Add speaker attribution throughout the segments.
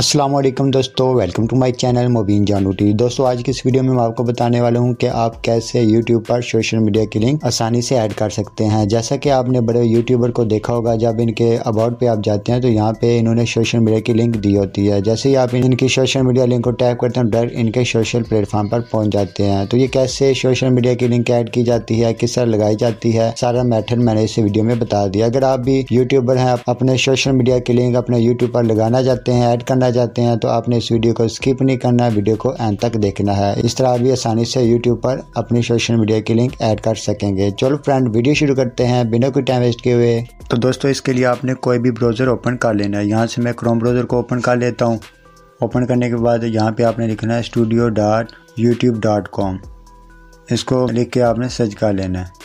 Speaker 1: अस्सलाम वालेकुम दोस्तों welcome to my channel Mubeen Janu T दोस्तों आज की इस वीडियो में मैं आपको बताने वाला हूं कि आप कैसे यूट्यूब पर सोशल मीडिया की लिंक आसानी से ऐड कर सकते हैं जैसा कि आपने बड़े यूट्यूबर को देखा होगा जब इनके अबाउट पे आप जाते हैं तो यहाँ पे इन्होंने सोशल मीडिया की लिंक दी होती है जैसे ही आप इनकी सोशल मीडिया लिंक को टैप करते हैं डायरेक्ट इनके सोशल प्लेटफॉर्म पर पहुंच जाते हैं तो ये कैसे सोशल मीडिया की लिंक ऐड की जाती है किस तरह लगाई जाती है सारा मैथड मैंने इस वीडियो में बता दिया अगर आप भी यूट्यूबर हैं अपने सोशल मीडिया की लिंक अपने यूट्यूब पर लगाना चाहते हैं ऐड करना बताए जाते हैं तो आपने इस वीडियो को स्किप नहीं करना है वीडियो को एंड तक देखना है इस तरह आप भी आसानी से यूट्यूब पर अपनी सोशल मीडिया की लिंक ऐड कर सकेंगे चलो फ्रेंड वीडियो शुरू करते हैं बिना कोई टाइम वेस्ट किए हुए तो दोस्तों इसके लिए आपने कोई भी ब्राउज़र ओपन कर लेना है यहाँ से मैं क्रोम ब्राउज़र को ओपन कर लेता हूँ ओपन करने के बाद यहाँ पे आपने लिखना है studio dot YouTube dot com इसको लिख के आपने सर्च कर लेना है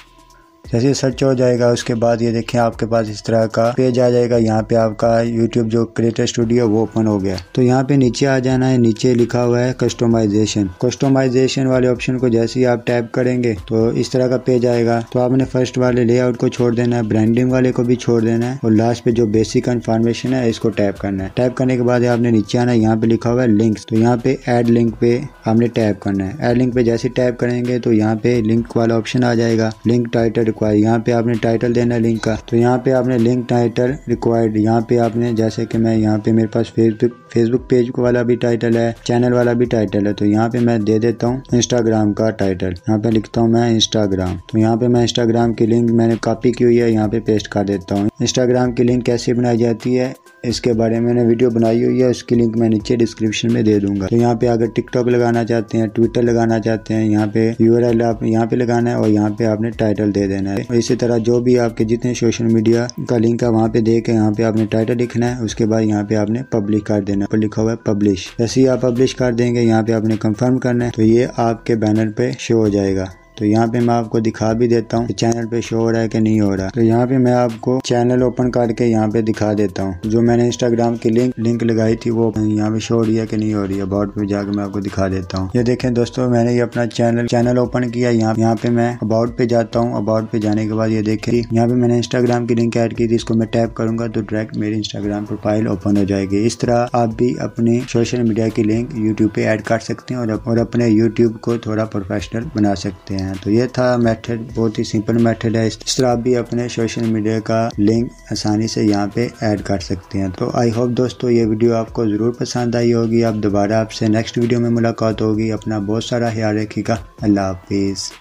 Speaker 1: जैसे सर्च हो जाएगा उसके बाद ये देखें आपके पास इस तरह का पेज आ जाएगा यहाँ पे आपका YouTube जो क्रिएटर स्टूडियो वो ओपन हो गया तो यहाँ पे नीचे आ जाना है नीचे लिखा हुआ है कस्टोमाइजेशन कस्टोमाइजेशन वाले ऑप्शन को जैसे ही आप टैप करेंगे तो इस तरह का पेज आएगा तो आपने फर्स्ट वाले लेआउट को छोड़ देना है ब्रांडिंग वाले को भी छोड़ देना है और लास्ट पे जो बेसिक इन्फॉर्मेशन है इसको टैप करना है टैप करने के बाद आपने नीचे आना है यहाँ पे लिखा हुआ है लिंक तो यहाँ पे एड लिंक पे आपने टैप करना है एड लिंक पे जैसे टैप करेंगे तो यहाँ पे लिंक वाला ऑप्शन आ जाएगा लिंक टाइटल रिक्वायर यहाँ पे आपने टाइटल देना लिंक का तो यहाँ पे आपने लिंक टाइटल रिक्वायर्ड यहाँ पे आपने जैसे कि मैं यहाँ पे मेरे पास फेसबुक फेसबुक पेज वाला भी टाइटल है चैनल वाला भी टाइटल है तो यहाँ पे मैं दे देता हूँ इंस्टाग्राम का टाइटल यहाँ पे लिखता हूँ मैं इंस्टाग्राम तो यहाँ पे मैं इंस्टाग्राम की लिंक मैंने कॉपी की हुई है यहाँ पे पेस्ट कर देता हूँ इंस्टाग्राम की लिंक कैसे बनाई जाती है इसके बारे में मैंने वीडियो बनाई हुई है उसकी लिंक मैं नीचे डिस्क्रिप्शन में दे दूंगा तो यहाँ पे अगर टिकटॉक लगाना चाहते हैं ट्विटर लगाना चाहते हैं यहाँ पे यूआरएल आप यहाँ पे लगाना है और यहाँ पे आपने टाइटल दे देना है तो इसी तरह जो भी आपके जितने सोशल मीडिया का लिंक है वहाँ पे दे के यहाँ पे आपने टाइटल लिखना है उसके बाद यहाँ पे आपने पब्लिश कर देना है लिखा हुआ है पब्लिश जैसे ही आप पब्लिश कर देंगे यहाँ पे आपने कंफर्म करना है तो ये आपके बैनर पे शो हो जाएगा तो यहाँ पे मैं आपको दिखा भी देता हूँ चैनल पे शो हो रहा है कि नहीं हो रहा तो यहाँ पे मैं आपको चैनल ओपन करके यहाँ पे दिखा देता हूँ जो मैंने इंस्टाग्राम की लिंक लिंक लगाई थी वो यहाँ पे शो हो रही है कि नहीं हो रही है अबाउट पे जाके मैं आपको दिखा देता हूँ ये देखें दोस्तों मैंने ये अपना चैनल चैनल ओपन किया यहाँ यहाँ पे मैं अबाउट पे जाता हूँ अबाउट पे जाने के बाद ये देखे यहाँ पे मैंने इंस्टाग्राम की लिंक एड की थी इसको मैं टैप करूंगा तो डायरेक्ट मेरी इंस्टाग्राम प्रोफाइल ओपन हो जाएगी इस तरह आप भी अपने सोशल मीडिया की लिंक यूट्यूब पे ऐड कर सकते हैं और अपने यूट्यूब को थोड़ा प्रोफेशनल बना सकते हैं हैं तो ये था मेथड बहुत ही सिंपल मेथड है इस तरह आप भी अपने सोशल मीडिया का लिंक आसानी से यहाँ पे ऐड कर सकते हैं तो आई होप दोस्तों ये वीडियो आपको ज़रूर पसंद आई होगी आप दोबारा आपसे नेक्स्ट वीडियो में मुलाकात होगी अपना बहुत सारा ख्याल रखिएगा अल्लाह हाफिज़